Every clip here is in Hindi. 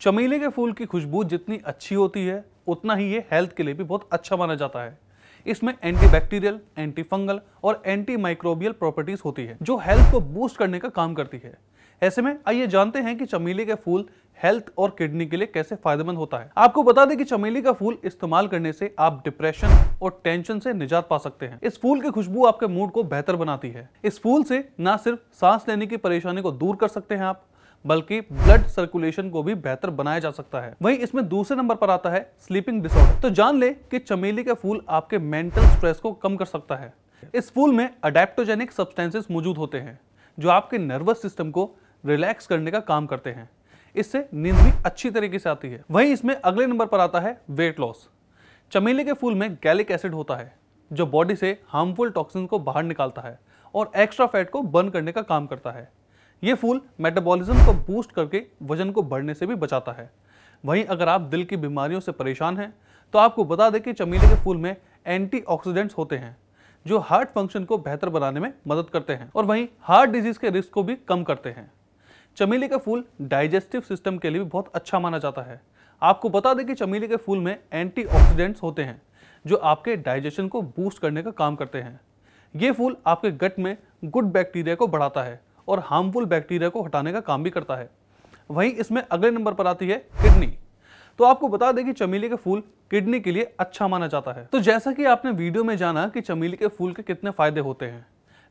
चमेली के फूल की खुशबू जितनी अच्छी होती है उतना ही ये हेल्थ के लिए भी बहुत अच्छा माना जाता है इसमें एंटीबैक्टीरियल, एंटीफंगल और एंटी माइक्रोबियल प्रॉपर्टीज होती है जो हेल्थ को बूस्ट करने का काम करती है ऐसे में आइए जानते हैं कि चमेली के फूल हेल्थ और किडनी के लिए कैसे फायदेमंद होता है आपको बता दें कि चमेली का फूल इस्तेमाल करने से आप डिप्रेशन और टेंशन से निजात पा सकते हैं इस फूल की खुशबू आपके मूड को बेहतर बनाती है इस फूल से ना सिर्फ सांस लेने की परेशानी को दूर कर सकते हैं आप बल्कि ब्लड सर्कुलेशन को भी बेहतर बनाया जा सकता है वहीं इसमें दूसरे नंबर पर आता है स्लीपिंग डिसऑर्डर तो जान ले कि चमेली का फूल आपके मेंटल स्ट्रेस को कम कर सकता है इस फूल में अडेप्टोजेनिक सब्सटेंसेस मौजूद होते हैं जो आपके नर्वस सिस्टम को रिलैक्स करने का काम करते हैं इससे नींद भी अच्छी तरीके से आती है वहीं इसमें अगले नंबर पर आता है वेट लॉस चमेली के फूल में गैलिक एसिड होता है जो बॉडी से हार्मफुल टॉक्सिन को बाहर निकालता है और एक्स्ट्रा फैट को बर्न करने का काम करता है ये फूल मेटाबॉलिज्म को बूस्ट करके वजन को बढ़ने से भी बचाता है वहीं अगर आप दिल की बीमारियों से परेशान हैं तो आपको बता दें कि चमेली के फूल में एंटीऑक्सीडेंट्स होते हैं जो हार्ट फंक्शन को बेहतर बनाने में मदद करते हैं और वहीं हार्ट डिजीज़ के रिस्क को भी कम करते हैं चमेली का फूल डाइजेस्टिव सिस्टम के लिए भी बहुत अच्छा माना जाता है आपको बता दें कि चमेली के फूल में एंटीऑक्सीडेंट्स होते हैं जो आपके डाइजेशन को बूस्ट करने का काम करते हैं ये फूल आपके गट में गुड बैक्टीरिया को बढ़ाता है और हार्मफुल बैक्टीरिया को हटाने का काम भी करता है वहीं इसमें अगले नंबर पर आती है किडनी तो आपको बता दें कि चमेली के फूल किडनी के लिए अच्छा माना जाता है तो जैसा कि आपने वीडियो में जाना कि चमेली के फूल के कितने फायदे होते हैं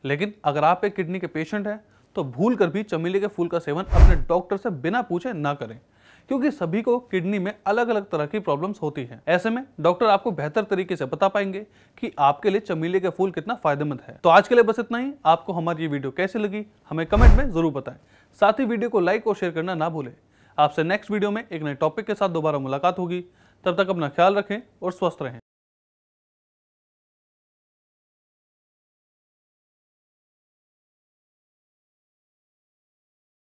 लेकिन अगर आप एक किडनी के पेशेंट हैं तो भूल कर भी चमेली के फूल का सेवन अपने डॉक्टर से बिना पूछे ना करें क्योंकि सभी को किडनी में अलग अलग तरह की प्रॉब्लम्स होती हैं ऐसे में डॉक्टर आपको बेहतर तरीके से बता पाएंगे कि आपके लिए चमेली का फूल कितना फायदेमंद है तो आज के लिए बस इतना ही आपको हमारी ये वीडियो कैसी लगी हमें कमेंट में जरूर बताएं साथ ही वीडियो को लाइक और शेयर करना ना भूलें आपसे नेक्स्ट वीडियो में एक नए टॉपिक के साथ दोबारा मुलाकात होगी तब तक अपना ख्याल रखें और स्वस्थ रहें